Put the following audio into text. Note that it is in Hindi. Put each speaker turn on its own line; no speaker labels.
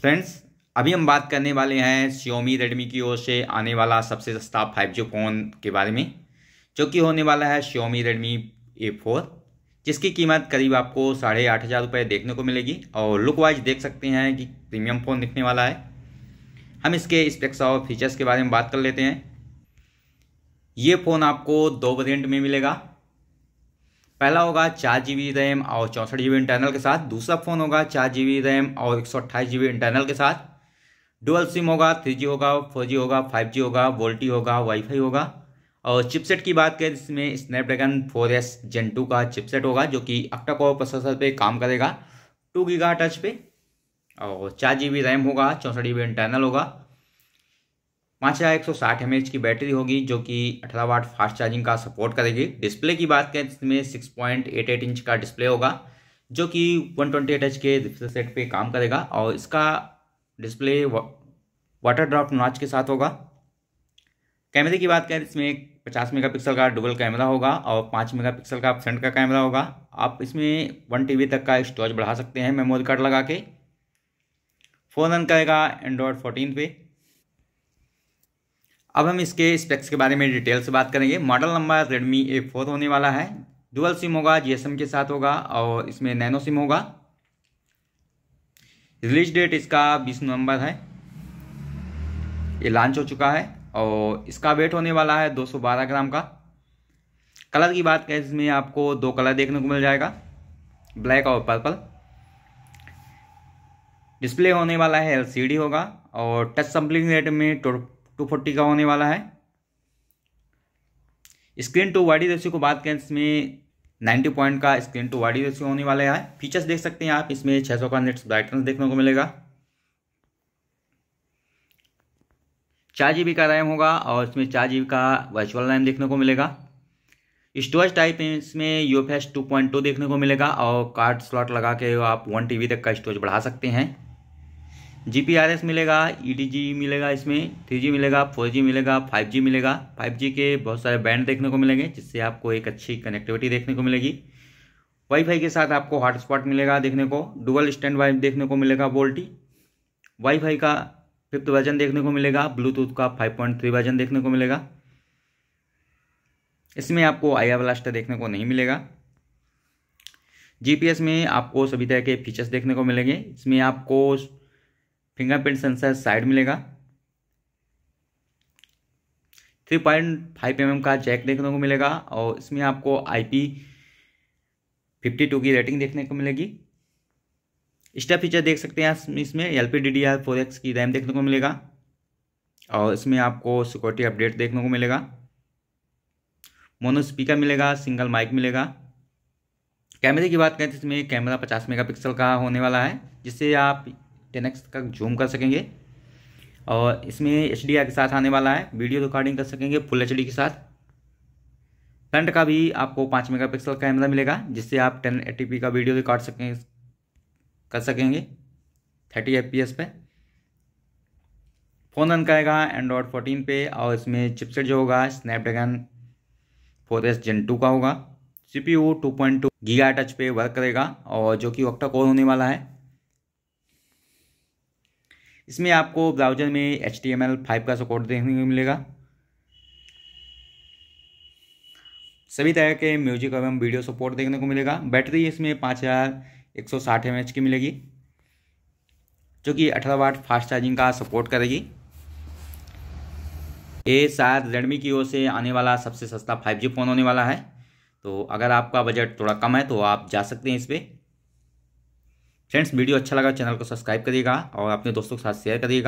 फ्रेंड्स अभी हम बात करने वाले हैं Xiaomi रेडमी की ओर से आने वाला सबसे सस्ता 5G फ़ोन के बारे में जो कि होने वाला है Xiaomi रेडमी ए फोर जिसकी कीमत करीब आपको साढ़े आठ हज़ार रुपये देखने को मिलेगी और लुक वाइज देख सकते हैं कि प्रीमियम फ़ोन दिखने वाला है हम इसके स्पेक्स और फीचर्स के बारे में बात कर लेते हैं ये फ़ोन आपको दो वेरियंट में मिलेगा पहला होगा चार जी बी रैम और चौंसठ जी बी इंटरनल के साथ दूसरा फ़ोन होगा चार जी बी रैम और एक सौ अट्ठाईस जी बी इंटरनल के साथ डुअल सिम होगा थ्री जी होगा फोर जी होगा फाइव जी होगा वोल्टी होगा वाईफाई होगा और चिपसेट की बात करें इसमें Snapdragon four S gen two का चिपसेट होगा जो कि अक्टा कोर प्रोसेसर पे काम करेगा टू गीगा टच पे और चार जी बी रैम होगा चौंसठ जी बी इंटरनल होगा पाँच हज़ार एक सौ साठ एम एच की बैटरी होगी जो कि अठारह वाट फास्ट चार्जिंग का सपोर्ट करेगी डिस्प्ले की बात करें इसमें six point eight eight inch का डिस्प्ले होगा जो कि वन ट्वेंटी एट एच के सेट पे काम करेगा और इसका डिस्प्ले वाटर ड्रॉप नॉच के साथ होगा कैमरे की बात करें इसमें पचास पिक्सल का डुबल कैमरा होगा और पाँच पिक्सल का फ्रंट का कैमरा होगा आप इसमें वन टी तक का स्टोरेज बढ़ा सकते हैं मेमोरी कार्ड लगा के फ़ोन रन करेगा एंड्रॉयड फोर्टीन पे अब हम इसके स्पेक्स के बारे में डिटेल से बात करेंगे model number Redmi A four होने वाला है डुअल सिम होगा जीएसएम के साथ होगा और इसमें नैनो सिम होगा रिलीज डेट इसका 20 नवंबर है ये लॉन्च हो चुका है और इसका वेट होने वाला है 212 ग्राम का कलर की बात करें इसमें आपको दो कलर देखने को मिल जाएगा ब्लैक और पर्पल डिस्प्ले होने वाला है एलसीडी होगा और टच सम्पलिंग रेट में टू फोर्टी का होने वाला है स्क्रीन टू वाइडी रेशियो को बात करें इसमें 90 पॉइंट का स्क्रीन टू वाइडी रेशियो होने वाला है फीचर्स देख सकते हैं आप इसमें 600 का नेट ब्राइटनेस देखने को मिलेगा चार जी का रैम होगा और इसमें चार जी का वर्चुअल रैम देखने को मिलेगा स्टोरेज टाइप इसमें यूएफएस टू पॉइंट टू देखने को मिलेगा और कार्ड स्लॉट लगा के आप वन टी बी तक का स्टोरेज बढ़ा सकते हैं जी मिलेगा ई e जी मिलेगा इसमें थ्री जी मिलेगा फोर जी मिलेगा फाइव जी मिलेगा फाइव जी के बहुत सारे बैंड देखने को मिलेंगे जिससे आपको एक अच्छी कनेक्टिविटी देखने को मिलेगी वाईफाई के साथ आपको हॉटस्पॉट मिलेगा देखने को डुबल स्टैंड वाइफ देखने को मिलेगा वोल्टी वाईफाई का फिफ्थ वर्जन देखने को मिलेगा ब्लूटूथ का फाइव पॉइंट थ्री वर्जन देखने को मिलेगा इसमें आपको आया ब्लास्टर देखने को नहीं मिलेगा जीपीएस में आपको सभी तरह के फीचर्स देखने को मिलेंगे इसमें आपको फिंगरप्रिंट सेंसर साइड मिलेगा थ्री पॉइंट फाइव एम का जैक देखने को मिलेगा और इसमें आपको आई पी फिफ्टी टू की रेटिंग देखने को मिलेगी स्टेप फीचर देख सकते हैं इसमें L P D D R four X की रैम देखने को मिलेगा और इसमें आपको सिक्योरिटी अपडेट देखने को मिलेगा मोनो स्पीकर मिलेगा सिंगल माइक मिलेगा कैमरे की बात करें तो इसमें कैमरा 50 मेगापिक्सल का होने वाला है जिससे आप टेन का जूम कर सकेंगे और इसमें एच के साथ आने वाला है वीडियो रिकॉर्डिंग कर सकेंगे फुल एच के साथ फ्रंट का भी आपको पाँच मेगापिक्सल कैमरा मिलेगा जिससे आप टेन पी का वीडियो रिकॉर्ड सकें कर सकेंगे थर्टी एफ पी एस पे फ़ोन रन करेगा एंड्रॉयड फोर्टीन पे और इसमें चिपसेट जो होगा Snapdragon four S gen two का होगा C P U two point two giga touch पे वर्क करेगा और जो कि ऑक्टा कोर होने वाला है इसमें आपको ब्राउजर में H T M L five का सपोर्ट देखने को मिलेगा सभी तरह के म्यूजिक एवं वीडियो सपोर्ट देखने को मिलेगा बैटरी इसमें पाँच हज़ार एक सौ साठ एम एच की मिलेगी जो कि अठारह वाट फास्ट चार्जिंग का सपोर्ट करेगी ये शायद रेडमी की ओर से आने वाला सबसे सस्ता फाइव जी फ़ोन होने वाला है तो अगर आपका बजट थोड़ा कम है तो आप जा सकते हैं इस पर फ्रेंड्स वीडियो अच्छा लगा चैनल को सब्सक्राइब करिएगा और अपने दोस्तों के साथ शेयर करिएगा